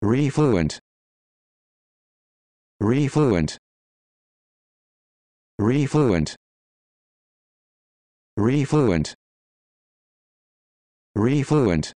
refluent refluent refluent refluent refluent